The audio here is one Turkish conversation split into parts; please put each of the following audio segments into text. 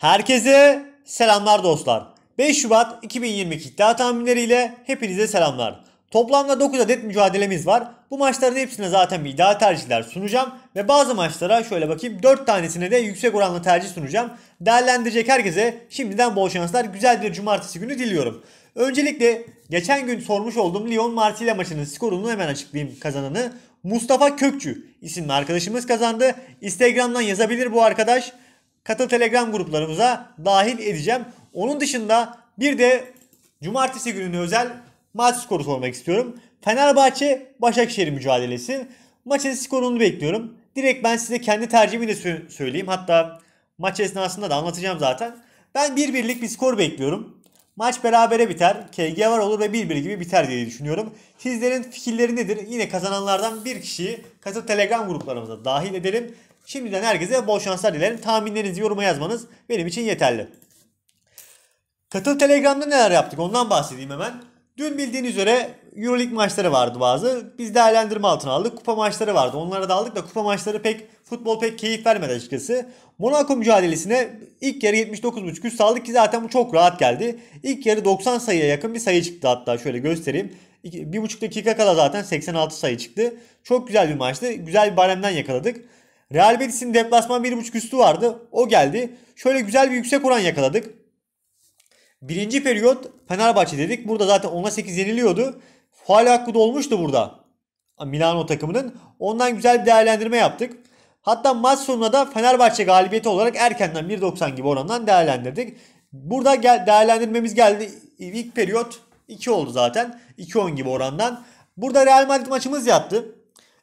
Herkese selamlar dostlar. 5 Şubat 2022 iddia tahminleriyle hepinize selamlar. Toplamda 9 adet mücadelemiz var. Bu maçların hepsine zaten bir iddia tercihler sunacağım. Ve bazı maçlara şöyle bakayım 4 tanesine de yüksek oranlı tercih sunacağım. Değerlendirecek herkese şimdiden bol şanslar. Güzel bir cumartesi günü diliyorum. Öncelikle geçen gün sormuş olduğum Lyon Marsilya maçının skorunu hemen açıklayayım kazananı. Mustafa Kökçü isimli arkadaşımız kazandı. Instagram'dan yazabilir bu arkadaş katıl Telegram gruplarımıza dahil edeceğim. Onun dışında bir de cumartesi gününe özel maç skoru sormak istiyorum. Fenerbahçe Başakşehir mücadelesi. Maçın skorunu bekliyorum. Direkt ben size kendi tercihimi de söyleyeyim. Hatta maç esnasında da anlatacağım zaten. Ben bir birlik bir skor bekliyorum. Maç berabere biter. KG var olur ve bir bir gibi biter diye düşünüyorum. Sizlerin fikirleri nedir? Yine kazananlardan bir kişiyi katıl Telegram gruplarımıza dahil edelim. Şimdiden herkese bol şanslar dilerim. Tahminlerinizi yoruma yazmanız benim için yeterli. Katıl Telegram'da neler yaptık ondan bahsedeyim hemen. Dün bildiğiniz üzere Euroleague maçları vardı bazı. Biz değerlendirme altına aldık. Kupa maçları vardı. Onlara da aldık da kupa maçları pek futbol pek keyif vermedi açıkçası. Monaco mücadelesine ilk yarı 79.5 üst aldık ki zaten bu çok rahat geldi. İlk yarı 90 sayıya yakın bir sayı çıktı hatta şöyle göstereyim. Bir buçuk dakika kala zaten 86 sayı çıktı. Çok güzel bir maçtı. Güzel bir baremden yakaladık. Real Betis'in deplasman 1.5 üstü vardı. O geldi. Şöyle güzel bir yüksek oran yakaladık. Birinci periyot Fenerbahçe dedik. Burada zaten 10'a 8 yeniliyordu. Faal hakkı dolmuştu burada. Milano takımının. Ondan güzel bir değerlendirme yaptık. Hatta maç sonunda da Fenerbahçe galibiyeti olarak erkenden 1.90 gibi orandan değerlendirdik. Burada gel değerlendirmemiz geldi. İlk periyot 2 oldu zaten. 2.10 gibi orandan. Burada Real Madrid maçımız yaptı.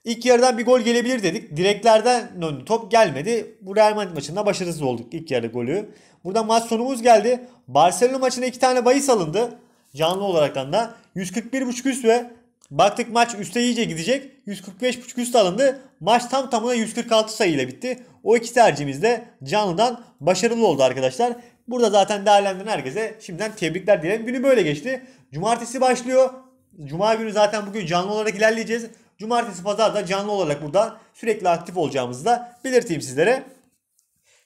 İlk yarıdan bir gol gelebilir dedik. Direklerden döndü. Top gelmedi. Bu Real Madrid maçında başarısız olduk ilk yarı golü. Buradan maç sonumuz geldi. Barcelona maçında iki tane bahis alındı. Canlı olaraktan da. 141.5 üst ve baktık maç üste iyice gidecek. 145.5 üst alındı. Maç tam tamına 146 sayı ile bitti. O iki tercihimiz de canlıdan başarılı oldu arkadaşlar. Burada zaten değerlendiren herkese şimdiden tebrikler diyelim. Günü böyle geçti. Cumartesi başlıyor. Cuma günü zaten bugün canlı olarak ilerleyeceğiz. Cumartesi pazar da canlı olarak burada sürekli aktif olacağımızı da belirteyim sizlere.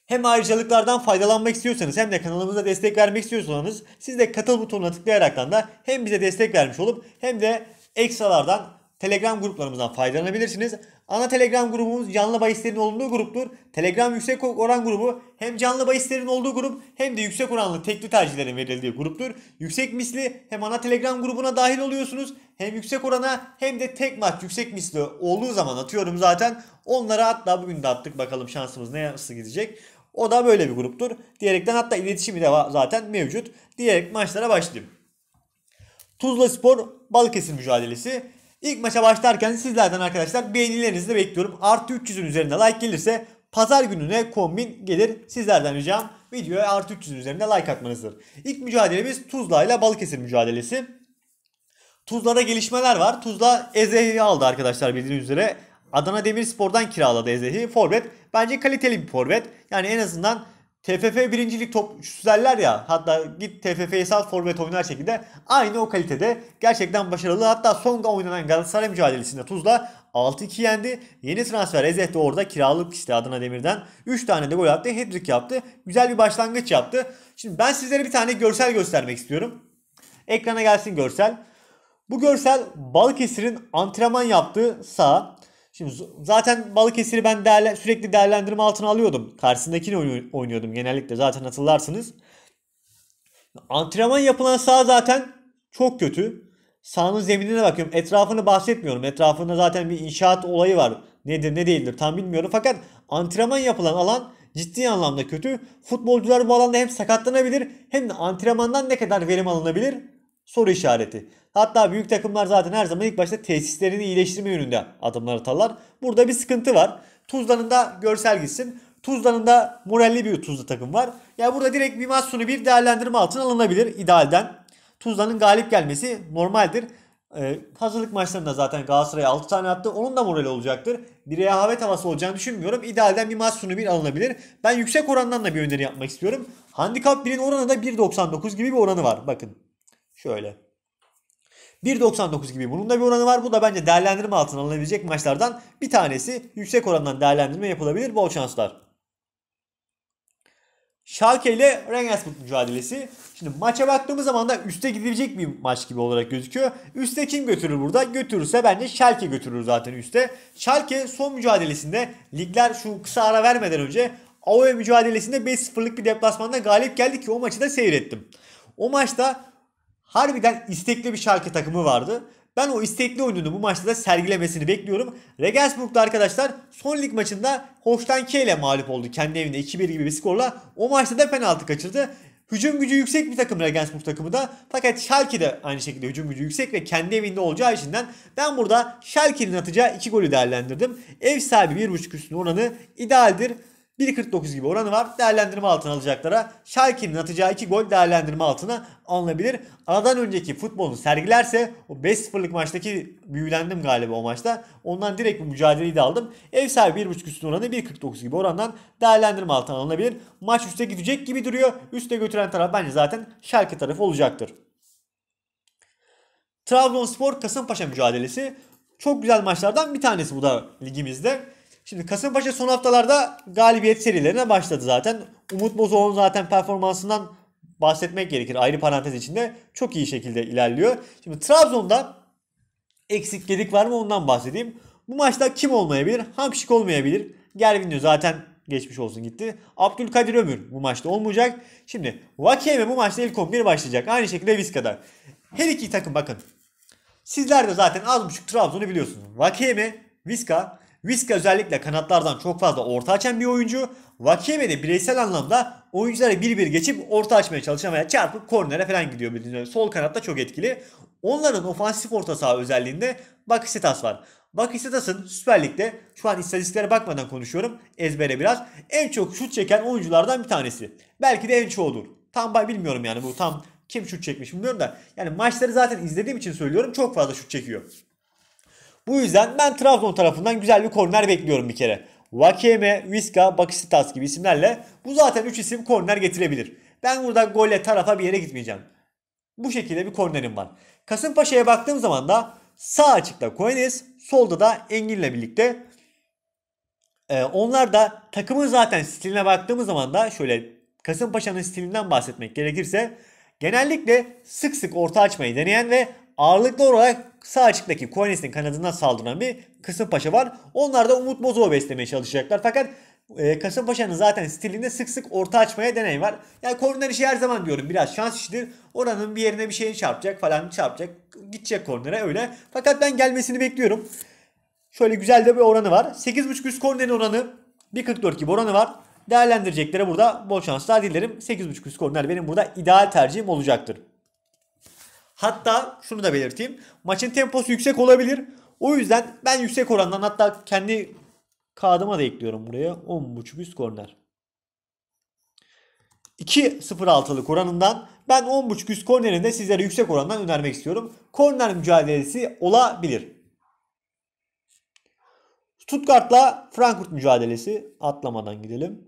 Hem ayrıcalıklardan faydalanmak istiyorsanız hem de kanalımıza destek vermek istiyorsanız siz de katıl butonuna tıklayaraktan da hem bize destek vermiş olup hem de ekstralardan Telegram gruplarımızdan faydalanabilirsiniz. Ana Telegram grubumuz canlı bahislerin olduğu gruptur. Telegram yüksek oran grubu hem canlı bahislerin olduğu grup hem de yüksek oranlı tekli tercihlerin verildiği gruptur. Yüksek misli hem ana Telegram grubuna dahil oluyorsunuz hem yüksek orana hem de tek maç yüksek misli olduğu zaman atıyorum zaten. Onlara hatta bugün de attık bakalım şansımız ne nasıl gidecek. O da böyle bir gruptur. Diyerekten hatta iletişimi de zaten mevcut. Diyerek maçlara başlayayım. Tuzla Spor Balıkesir mücadelesi. İlk maça başlarken sizlerden arkadaşlar beğenilerinizi de bekliyorum. Artı 300'ün üzerinde like gelirse pazar gününe kombin gelir. Sizlerden ricam videoya artı 300'ün üzerinde like atmanızdır. İlk mücadelemiz Tuzla ile Balıkesir mücadelesi. Tuzla'da gelişmeler var. Tuzla Ezehi'yi aldı arkadaşlar bildiğiniz üzere. Adana Demirspor'dan kiraladı Ezehi. Forvet bence kaliteli bir forvet. Yani en azından TFF birincilik top üçüzlerler ya hatta git TFF'ye sal forvet oynar şekilde aynı o kalitede gerçekten başarılı hatta son oynanan Galatasaray mücadelesinde Tuzla 6-2 yendi. Yeni transfer Ezeh de orada kiralık işte Adana Demir'den 3 tane de gol attı. hat yaptı. Güzel bir başlangıç yaptı. Şimdi ben sizlere bir tane görsel göstermek istiyorum. Ekrana gelsin görsel. Bu görsel Balıkesir'in antrenman yaptığı saha. Şimdi zaten Balıkesir'i ben değerle, sürekli değerlendirme altına alıyordum. Karşısındakini oynuyordum genellikle zaten hatırlarsınız. Antrenman yapılan sağ zaten çok kötü. Sahanın zeminine bakıyorum. Etrafını bahsetmiyorum. Etrafında zaten bir inşaat olayı var. Nedir ne değildir tam bilmiyorum. Fakat antrenman yapılan alan ciddi anlamda kötü. Futbolcular bu alanda hem sakatlanabilir hem de antrenmandan ne kadar verim alınabilir soru işareti. Hatta büyük takımlar zaten her zaman ilk başta tesislerini iyileştirme yönünde adımlar atarlar. Burada bir sıkıntı var. Tuzlanında görsel gitsin. Tuzlanında moralli bir Tuzla takım var. Ya yani burada direkt bir maç sonu bir değerlendirme altına alınabilir idealden. Tuzla'nın galip gelmesi normaldir. Ee, hazırlık maçlarında zaten Galatasaray 6 tane attı. Onun da morali olacaktır. Bir rehavet havası olacağını düşünmüyorum. İdealden bir maç sonu bir alınabilir. Ben yüksek orandan da bir öneri yapmak istiyorum. Handikap 1'in oranı da 1.99 gibi bir oranı var. Bakın Şöyle. 1.99 gibi bunun da bir oranı var. Bu da bence değerlendirme altına alınabilecek maçlardan bir tanesi. Yüksek orandan değerlendirme yapılabilir. Bol şanslar. Schalke ile Rangers mücadelesi. Şimdi maça baktığımız zaman da üste gidilecek bir maç gibi olarak gözüküyor. Üste kim götürür burada? Götürürse bence Schalke götürür zaten üste. Schalke son mücadelesinde ligler şu kısa ara vermeden önce Aoya e mücadelesinde 5-0'lık bir deplasmanda galip geldi ki o maçı da seyrettim. O maçta harbiden istekli bir şarkı takımı vardı. Ben o istekli oyununu bu maçta da sergilemesini bekliyorum. Regensburg'da arkadaşlar son lig maçında Holstein ile mağlup oldu. Kendi evinde 2-1 gibi bir skorla. O maçta da penaltı kaçırdı. Hücum gücü yüksek bir takım Regensburg takımı da. Fakat Schalke de aynı şekilde hücum gücü yüksek ve kendi evinde olacağı içinden ben burada Schalke'nin atacağı 2 golü değerlendirdim. Ev sahibi 1.5 üstün oranı idealdir. 1.49 gibi oranı var. Değerlendirme altına alacaklara Şalke'nin atacağı 2 gol değerlendirme altına alınabilir. Aradan önceki futbolunu sergilerse o 5-0'lık maçtaki büyülendim galiba o maçta. Ondan direkt bir mücadeleyi de aldım. Ev sahibi 1.5 üstün oranı 1.49 gibi orandan değerlendirme altına alınabilir. Maç üste gidecek gibi duruyor. Üste götüren taraf bence zaten Şalke tarafı olacaktır. Trabzonspor Kasımpaşa mücadelesi çok güzel maçlardan bir tanesi bu da ligimizde. Şimdi Kasımpaşa son haftalarda galibiyet serilerine başladı zaten. Umut Bozoğlu'nun zaten performansından bahsetmek gerekir. Ayrı parantez içinde çok iyi şekilde ilerliyor. Şimdi Trabzon'da eksik gedik var mı ondan bahsedeyim. Bu maçta kim olmayabilir? Hamşik olmayabilir. Gervinho zaten geçmiş olsun gitti. Abdülkadir Ömür bu maçta olmayacak. Şimdi Vakeme bu maçta ilk 11 başlayacak. Aynı şekilde Vizca'da. Her iki takım bakın. Sizler de zaten az buçuk Trabzon'u biliyorsunuz. Vakeme, Vizca Viska özellikle kanatlardan çok fazla orta açan bir oyuncu. Vakime de bireysel anlamda oyuncuları bir bir geçip orta açmaya çalışan veya çarpıp kornere falan gidiyor bildiğiniz Sol kanatta çok etkili. Onların ofansif orta saha özelliğinde Bakisitas var. Bakisitas'ın Süper Lig'de şu an istatistiklere bakmadan konuşuyorum ezbere biraz en çok şut çeken oyunculardan bir tanesi. Belki de en çoğudur. Tam bilmiyorum yani bu tam kim şut çekmiş bilmiyorum da yani maçları zaten izlediğim için söylüyorum çok fazla şut çekiyor. Bu yüzden ben Trabzon tarafından güzel bir korner bekliyorum bir kere. Vakeme, Viska, Bakisitas gibi isimlerle bu zaten 3 isim korner getirebilir. Ben burada golle tarafa bir yere gitmeyeceğim. Bu şekilde bir kornerim var. Kasımpaşa'ya baktığım zaman da sağ açıkta Koenes, solda da Engin'le birlikte. Ee, onlar da takımın zaten stiline baktığımız zaman da şöyle Kasımpaşa'nın stilinden bahsetmek gerekirse genellikle sık sık orta açmayı deneyen ve Ağırlıklı olarak sağ açıktaki Koenes'in kanadına saldıran bir Kasımpaşa var. Onlar da Umut Bozok'u beslemeye çalışacaklar. Fakat e, Kasımpaşa'nın zaten stilinde sık sık orta açmaya deney var. Yani korner işi her zaman diyorum biraz şans işidir. Oranın bir yerine bir şeyin çarpacak falan çarpacak. Gidecek kornere öyle. Fakat ben gelmesini bekliyorum. Şöyle güzel de bir oranı var. 8.5 üst kornerin oranı 1.44 gibi oranı var. Değerlendireceklere burada bol şanslar dilerim. 8.5 üst korner benim burada ideal tercihim olacaktır. Hatta şunu da belirteyim. Maçın temposu yüksek olabilir. O yüzden ben yüksek orandan hatta kendi kağıdıma da ekliyorum buraya. 10.5 üst korner. 2.06'lık oranından ben 10.5 üst kornerini de sizlere yüksek orandan önermek istiyorum. Korner mücadelesi olabilir. Stuttgart'la Frankfurt mücadelesi atlamadan gidelim.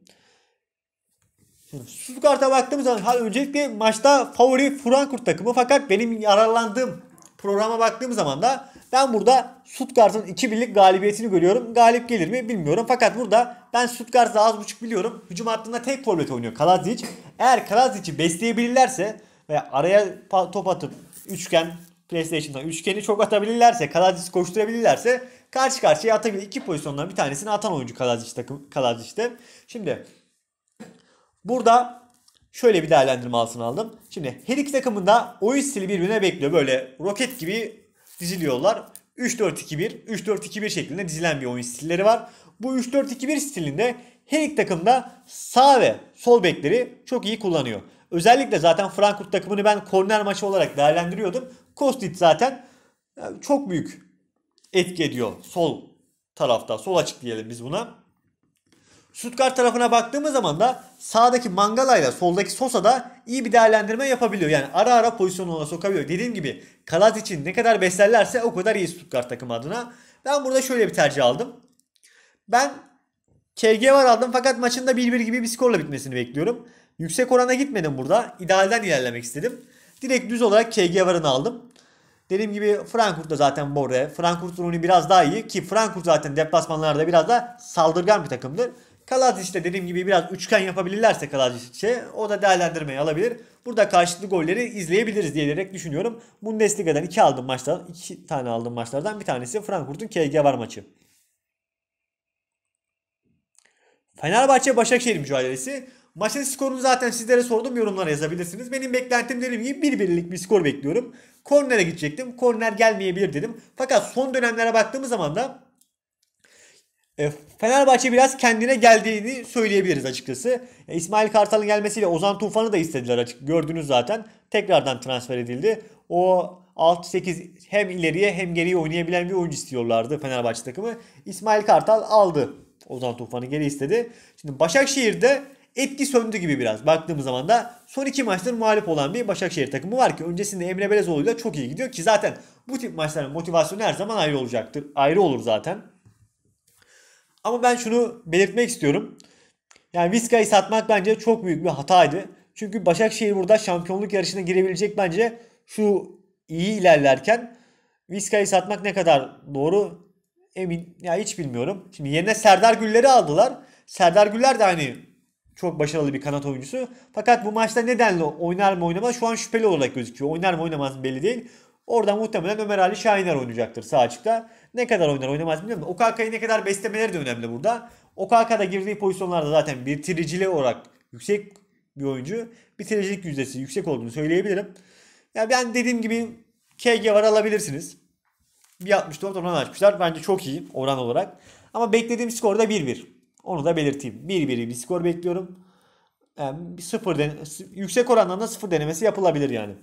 Stuttgart'a baktığımız zaman ha, öncelikle maçta favori Frankfurt takımı fakat benim yararlandığım programa baktığım zaman da ben burada Stuttgart'ın 2-1'lik galibiyetini görüyorum. Galip gelir mi bilmiyorum. Fakat burada ben Stuttgart'ı az buçuk biliyorum. Hücum hattında tek forvet oynuyor Kalazic. Eğer Kalazic'i besleyebilirlerse ve araya top atıp üçgen PlayStation'da üçgeni çok atabilirlerse, Kalazic koşturabilirlerse karşı karşıya atabilir. iki pozisyondan bir tanesini atan oyuncu Kalazic'te. Kalazic'te. Şimdi Burada şöyle bir değerlendirme altına aldım. Şimdi her iki takımında oyun stili birbirine bekliyor. Böyle roket gibi diziliyorlar. 3-4-2-1, 3-4-2-1 şeklinde dizilen bir oyun stilleri var. Bu 3-4-2-1 stilinde her iki takım da sağ ve sol bekleri çok iyi kullanıyor. Özellikle zaten Frankfurt takımını ben korner maçı olarak değerlendiriyordum. Kostic zaten e, çok büyük etki ediyor sol tarafta. Sol açık diyelim biz buna. Stuttgart tarafına baktığımız zaman da sağdaki Mangala ile soldaki Sosa da iyi bir değerlendirme yapabiliyor. Yani ara ara pozisyonuna sokabiliyor. Dediğim gibi Kalaz için ne kadar beslerlerse o kadar iyi Stuttgart takım adına. Ben burada şöyle bir tercih aldım. Ben KG var aldım fakat maçın da 1-1 gibi bir skorla bitmesini bekliyorum. Yüksek orana gitmedim burada. İdealden ilerlemek istedim. Direkt düz olarak KG varını aldım. Dediğim gibi Frankfurt da zaten bu arada. Frankfurt durumu biraz daha iyi ki Frankfurt zaten deplasmanlarda biraz da saldırgan bir takımdır. Kalazic'de dediğim gibi biraz üçgen yapabilirlerse Kalazic'e o da değerlendirmeye alabilir. Burada karşılıklı golleri izleyebiliriz diyerek düşünüyorum. Bundesliga'dan 2 aldım maçlar, 2 tane aldım maçlardan bir tanesi Frankfurt'un KG var maçı. Fenerbahçe Başakşehir mücadelesi. Maçın skorunu zaten sizlere sordum yorumlara yazabilirsiniz. Benim beklentim dediğim gibi bir birlik bir skor bekliyorum. Korner'e gidecektim. Korner gelmeyebilir dedim. Fakat son dönemlere baktığımız zaman da e, Fenerbahçe biraz kendine geldiğini söyleyebiliriz açıkçası. E, İsmail Kartal'ın gelmesiyle Ozan Tufan'ı da istediler açık. Gördünüz zaten. Tekrardan transfer edildi. O 6-8 hem ileriye hem geriye oynayabilen bir oyuncu istiyorlardı Fenerbahçe takımı. İsmail Kartal aldı. Ozan Tufan'ı geri istedi. Şimdi Başakşehir'de etki söndü gibi biraz. Baktığımız zaman da son iki maçtır muhalif olan bir Başakşehir takımı var ki öncesinde Emre Belezoğlu'yla çok iyi gidiyor ki zaten bu tip maçların motivasyonu her zaman ayrı olacaktır. Ayrı olur zaten. Ama ben şunu belirtmek istiyorum. Yani Vizca'yı satmak bence çok büyük bir hataydı. Çünkü Başakşehir burada şampiyonluk yarışına girebilecek bence şu iyi ilerlerken Vizca'yı satmak ne kadar doğru emin ya hiç bilmiyorum. Şimdi yerine Serdar Güller'i aldılar. Serdar Güller de hani çok başarılı bir kanat oyuncusu. Fakat bu maçta nedenle oynar mı oynamaz şu an şüpheli olarak gözüküyor. Oynar mı oynamaz belli değil. Oradan muhtemelen Ömer Ali Şahiner oynayacaktır sağ açıkta. Ne kadar oynar oynamaz bilmiyorum. Okaka'yı ne kadar beslemeleri de önemli burada. Okaka da girdiği pozisyonlarda zaten bir tiricili olarak yüksek bir oyuncu. Bitiricilik yüzdesi yüksek olduğunu söyleyebilirim. Ya yani ben dediğim gibi KG var alabilirsiniz. 164 oran açmışlar. Bence çok iyi oran olarak. Ama beklediğim skor da 1-1. Onu da belirteyim. 1-1'i bir skor bekliyorum. Yani sıfır den yüksek orandan da sıfır denemesi yapılabilir yani.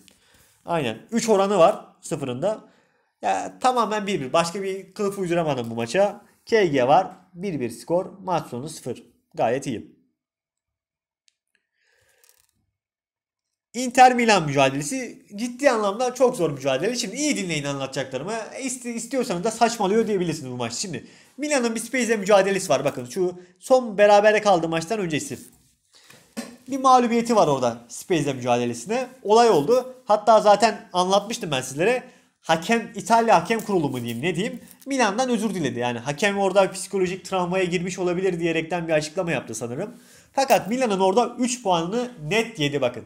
Aynen. 3 oranı var sıfırında. Ya, tamamen 1-1. Başka bir kılıf uyduramadım bu maça. KG var. 1-1 skor. Maç sonu 0. Gayet iyi. Inter Milan mücadelesi ciddi anlamda çok zor mücadele. Şimdi iyi dinleyin anlatacaklarımı. İsti, istiyorsanız da saçmalıyor diyebilirsiniz bu maç. Şimdi Milan'ın bir Spezia mücadelesi var. Bakın şu son berabere kaldığı maçtan öncesi bir mağlubiyeti var orada Spezia mücadelesine. Olay oldu. Hatta zaten anlatmıştım ben sizlere. Hakem İtalya Hakem Kurulu mu diyeyim ne diyeyim. Milan'dan özür diledi. Yani hakem orada psikolojik travmaya girmiş olabilir diyerekten bir açıklama yaptı sanırım. Fakat Milan'ın orada 3 puanını net yedi bakın.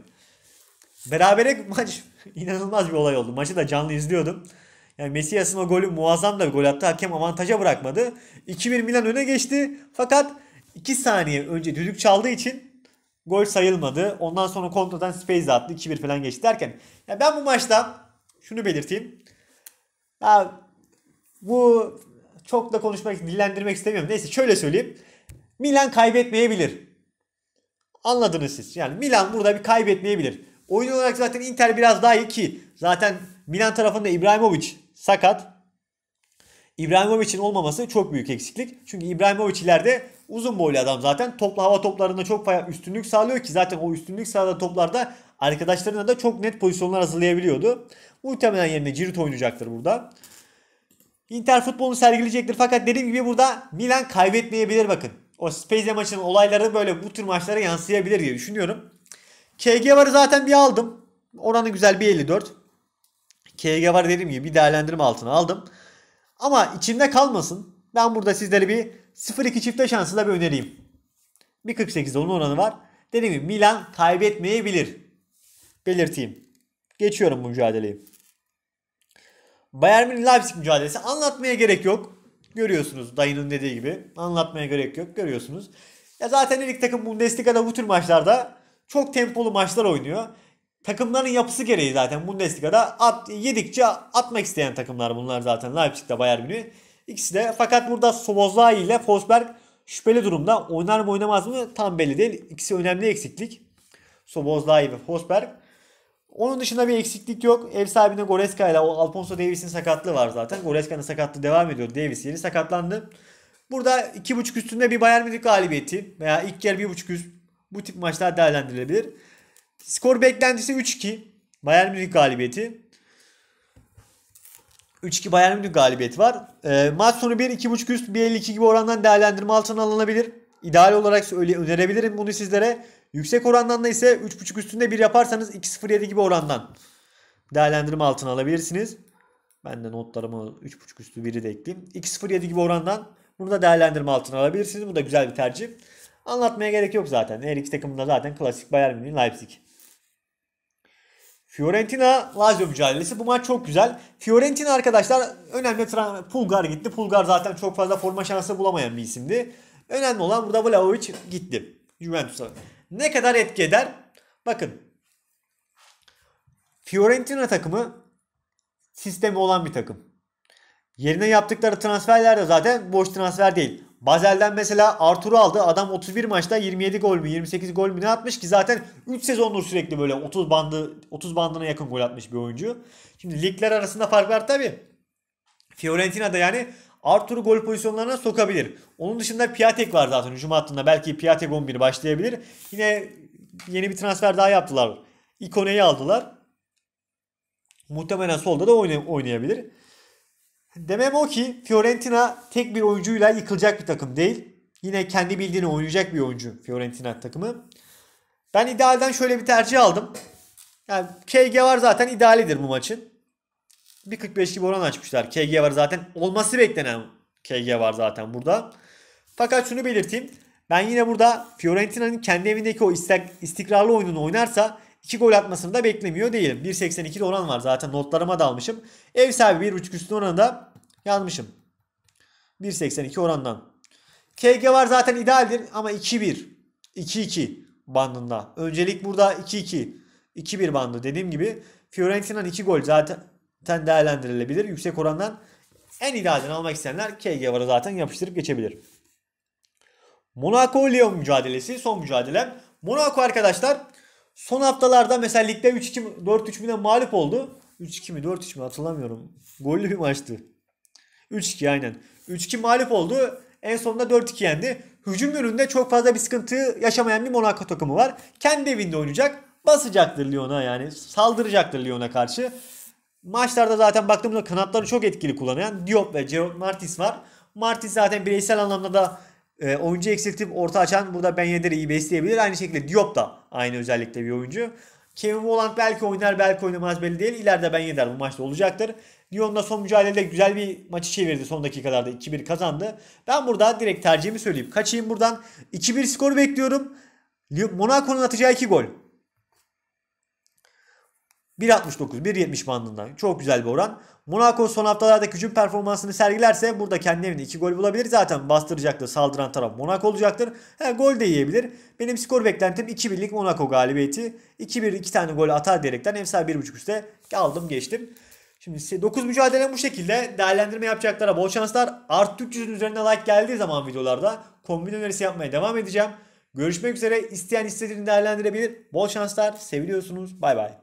Berabere maç inanılmaz bir olay oldu. Maçı da canlı izliyordum. Yani Messias'ın o golü muazzam da bir gol attı. Hakem avantaja bırakmadı. 2-1 Milan öne geçti. Fakat 2 saniye önce düdük çaldığı için Gol sayılmadı. Ondan sonra kontradan Space attı. 2-1 falan geçti derken. Ya ben bu maçta şunu belirteyim. Ya bu çok da konuşmak, dillendirmek istemiyorum. Neyse şöyle söyleyeyim. Milan kaybetmeyebilir. Anladınız siz. Yani Milan burada bir kaybetmeyebilir. Oyun olarak zaten Inter biraz daha iyi ki. Zaten Milan tarafında İbrahimovic sakat. İbrahimovic'in olmaması çok büyük eksiklik. Çünkü İbrahimovic ileride uzun boylu adam zaten. topla hava toplarında çok fazla üstünlük sağlıyor ki zaten o üstünlük sağladığı toplarda arkadaşlarına da çok net pozisyonlar hazırlayabiliyordu. Muhtemelen yerine Giroud oynayacaktır burada. Inter futbolunu sergileyecektir fakat dediğim gibi burada Milan kaybetmeyebilir bakın. O Spezia maçının olayları böyle bu tür maçlara yansıyabilir diye düşünüyorum. KG varı zaten bir aldım. Oranı güzel bir 54. KG var dediğim gibi bir değerlendirme altına aldım. Ama içimde kalmasın. Ben burada sizlere bir 0-2 çifte da bir önereyim. 1.48'de onun oranı var. Dediğim gibi Milan kaybetmeyebilir. Belirteyim. Geçiyorum bu mücadeleyi. Bayern Münih Leipzig mücadelesi anlatmaya gerek yok. Görüyorsunuz dayının dediği gibi. Anlatmaya gerek yok. Görüyorsunuz. Ya zaten ilk takım Bundesliga'da bu tür maçlarda çok tempolu maçlar oynuyor takımların yapısı gereği zaten Bundesliga'da at, yedikçe atmak isteyen takımlar bunlar zaten Leipzig'de Bayern Münih. İkisi de fakat burada Sobozlai ile Forsberg şüpheli durumda. Oynar mı oynamaz mı tam belli değil. İkisi önemli eksiklik. Sobozlai ve Forsberg. Onun dışında bir eksiklik yok. Ev sahibine Goreska ile Alfonso Davis'in sakatlığı var zaten. Goreska'nın sakatlığı devam ediyor. Davis yeni sakatlandı. Burada 2.5 üstünde bir Bayern Münih galibiyeti veya ilk yer 1.5 üst bu tip maçlar değerlendirilebilir. Skor beklentisi 3-2. Bayern Münih galibiyeti. 3-2 Bayern Münih galibiyeti var. E, maç sonu 1-2.5 üst 1.52 gibi orandan değerlendirme altına alınabilir. İdeal olarak öyle önerebilirim bunu sizlere. Yüksek orandan da ise 3.5 üstünde 1 yaparsanız 2.07 gibi orandan değerlendirme altına alabilirsiniz. Ben de notlarımı 3.5 üstü 1'i de ekleyeyim. 2.07 gibi orandan bunu da değerlendirme altına alabilirsiniz. Bu da güzel bir tercih. Anlatmaya gerek yok zaten. Her iki takımında zaten klasik Bayern Münih, Leipzig. Fiorentina Lazio mücadelesi. Bu maç çok güzel. Fiorentina arkadaşlar önemli Pulgar gitti. Pulgar zaten çok fazla forma şansı bulamayan bir isimdi. Önemli olan burada Vlahovic gitti. Juventus'a. Ne kadar etki eder? Bakın. Fiorentina takımı sistemi olan bir takım. Yerine yaptıkları transferler de zaten boş transfer değil. Bazel'den mesela Artur'u aldı. Adam 31 maçta 27 gol mü 28 gol mü ne atmış ki zaten 3 sezondur sürekli böyle 30 bandı 30 bandına yakın gol atmış bir oyuncu. Şimdi ligler arasında fark var tabi. Fiorentina da yani Artur'u gol pozisyonlarına sokabilir. Onun dışında Piatek var zaten hücum hattında. Belki Piatek 11 başlayabilir. Yine yeni bir transfer daha yaptılar. İkone'yi aldılar. Muhtemelen solda da oynayabilir. Demem o ki Fiorentina tek bir oyuncuyla yıkılacak bir takım değil. Yine kendi bildiğini oynayacak bir oyuncu Fiorentina takımı. Ben idealden şöyle bir tercih aldım. Yani KG var zaten idealidir bu maçın. 1.45 gibi oran açmışlar. KG var zaten. Olması beklenen KG var zaten burada. Fakat şunu belirteyim. Ben yine burada Fiorentina'nın kendi evindeki o istek, istikrarlı oyununu oynarsa 2 gol atmasını da beklemiyor değilim. 1.82'de oran var zaten notlarıma da almışım. Ev sahibi 1.5 üstü oranı da yazmışım. 1.82 orandan. KG var zaten idealdir ama 2-1. 2-2 bandında. Öncelik burada 2-2. 2-1 bandı dediğim gibi. Fiorentina'nın 2 gol zaten değerlendirilebilir. Yüksek orandan en idealini almak isteyenler KG varı zaten yapıştırıp geçebilir. Monaco Lyon mücadelesi son mücadele. Monaco arkadaşlar Son haftalarda mesela ligde 3-2 4-3 mü mağlup oldu. 3-2 mi 4-3 mi hatırlamıyorum. Gollü bir maçtı. 3-2 aynen. 3-2 mağlup oldu. En sonunda 4-2 yendi. Hücum yönünde çok fazla bir sıkıntı yaşamayan bir Monaco takımı var. Kendi evinde oynayacak. Basacaktır Lyon'a yani. Saldıracaktır Lyon'a karşı. Maçlarda zaten baktığımızda kanatları çok etkili kullanan Diop ve Gerard Martis var. Martis zaten bireysel anlamda da e, oyuncu eksiltip orta açan burada Ben Yedder'i iyi besleyebilir. Aynı şekilde Diop da aynı özellikle bir oyuncu. Kevin Voland belki oynar belki oynamaz belli değil. İleride Ben Yedder bu maçta olacaktır. Lyon da son mücadelede güzel bir maçı çevirdi son dakikalarda. 2-1 kazandı. Ben burada direkt tercihimi söyleyeyim. Kaçayım buradan. 2-1 skoru bekliyorum. Monaco'nun atacağı 2 gol. 1.69, 1.70 bandında. Çok güzel bir oran. Monaco son haftalarda hücum performansını sergilerse burada kendi evinde 2 gol bulabilir. Zaten bastıracaktır. Saldıran taraf Monaco olacaktır. He, gol de yiyebilir. Benim skor beklentim 2-1'lik Monaco galibiyeti. 2-1 2 tane gol atar diyerekten ev sahibi 1.5 üstte aldım geçtim. Şimdi 9 mücadele bu şekilde değerlendirme yapacaklara bol şanslar. Art 300'ün üzerine like geldiği zaman videolarda kombin önerisi yapmaya devam edeceğim. Görüşmek üzere. İsteyen istediğini değerlendirebilir. Bol şanslar. Seviliyorsunuz. Bay bay.